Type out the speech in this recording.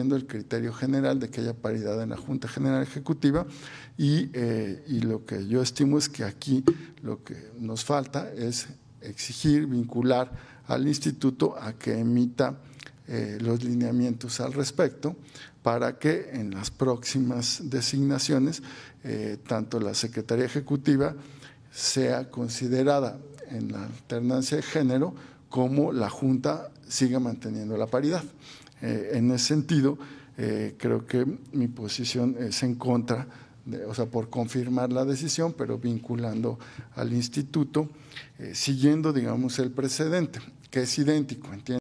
el criterio general de que haya paridad en la Junta General Ejecutiva eh, y, lo que yo estimo es que aquí lo que nos falta es exigir, vincular al instituto a que emita eh, los lineamientos al respecto para que en las próximas designaciones eh, tanto la Secretaría Ejecutiva sea considerada en la alternancia de género cómo la Junta siga manteniendo la paridad. Eh, en ese sentido, eh, creo que mi posición es en contra, de, o sea, por confirmar la decisión, pero vinculando al instituto, eh, siguiendo, digamos, el precedente, que es idéntico, ¿entiendes?